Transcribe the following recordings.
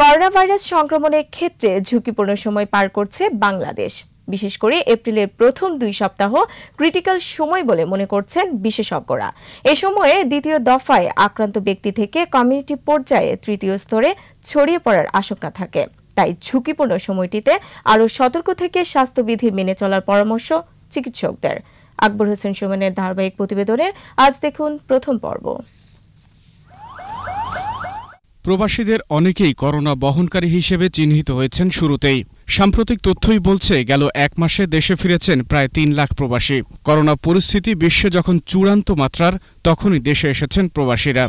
corona virus সংক্রমণের ক্ষেত্রে ঝুঁকিপূর্ণ সময় পার করছে বাংলাদেশ বিশেষ করে এপ্রিলের প্রথম দুই সপ্তাহ ক্রিটিক্যাল সময় বলে মনে করছেন বিশেষজ্ঞরা এ সময়ে দ্বিতীয় দফায় আক্রান্ত ব্যক্তি থেকে কমিউনিটি পর্যায়ে তৃতীয় স্তরে ছড়িয়ে পড়ার আশঙ্কা থাকে তাই ঝুঁকিপূর্ণ সময়টিতে আরও সতর্ক থেকে স্বাস্থ্যবিধি মেনে চলার পরামর্শ চিকিৎসকদের আকবর হোসেন সুমনের ধারাবাহিক প্রতিবেদনের আজ দেখুন প্রথম পর্ব প্রবাসীদের অনেকেই করোনা বহনকারী হিসেবে চিহ্নিত হয়েছেন শুরুতেই সাম্প্রতিক তথ্যই বলছে গেল এক মাসে দেশে ফিরেছেন প্রায় তিন লাখ প্রবাসী করোনা পরিস্থিতি বিশ্বে যখন চূড়ান্ত মাত্রার তখনই দেশে এসেছেন প্রবাসীরা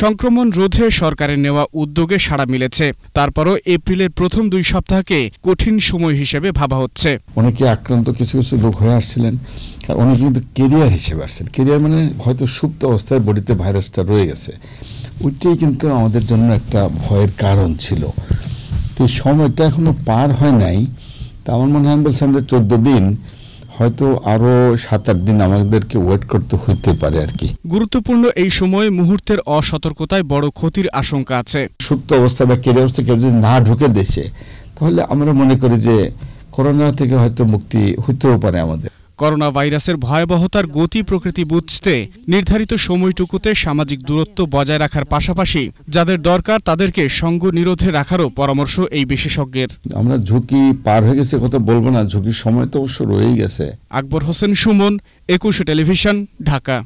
সংক্রমণ রোধে সরকারের নেওয়া উদ্যোগে সাড়া মিলেছে তারপরও এপ্রিলের প্রথম দুই সপ্তাহকে কঠিন সময় হিসেবে ভাবা হচ্ছে অনেকে আক্রান্ত কিছু কিছু লোক হয়ে আসছিলেন অনেকে কিন্তু কেরিয়ার হিসেবে আসছেন কেরিয়ার মানে হয়তো সুপ্ত অবস্থায় বডিতে ভাইরাসটা রয়ে গেছে ওইটাই কিন্তু আমাদের জন্য একটা ভয়ের কারণ ছিল তো সময়টা এখনও পার হয় নাই তা আমার মনে হয় বলছেন যে চোদ্দ দিন হয়তো আরও সাত আট দিন আমাদেরকে ওয়েট করতে হইতে পারে আর কি গুরুত্বপূর্ণ এই সময় মুহূর্তের অসতর্কতায় বড় ক্ষতির আশঙ্কা আছে সুপ্ত অবস্থা বা কেরিয়ার অবস্থা কেউ যদি না ঢুকে দেশে তাহলে আমরা মনে করি যে করোনা থেকে হয়তো মুক্তি হইতেও পারে আমাদের করোনা ভাইরাসের ভয়াবহতার গতি প্রকৃতি বুঝতে নির্ধারিত সময়টুকুতে সামাজিক দূরত্ব বজায় রাখার পাশাপাশি যাদের দরকার তাদেরকে সঙ্গ নিরোধে রাখারও পরামর্শ এই বিশেষজ্ঞের আমরা ঝুঁকি পার হয়ে গেছে কথা বলবো না ঝুঁকির সময় তো অবশ্য রয়েই গেছে আকবর হোসেন সুমন একুশে টেলিভিশন ঢাকা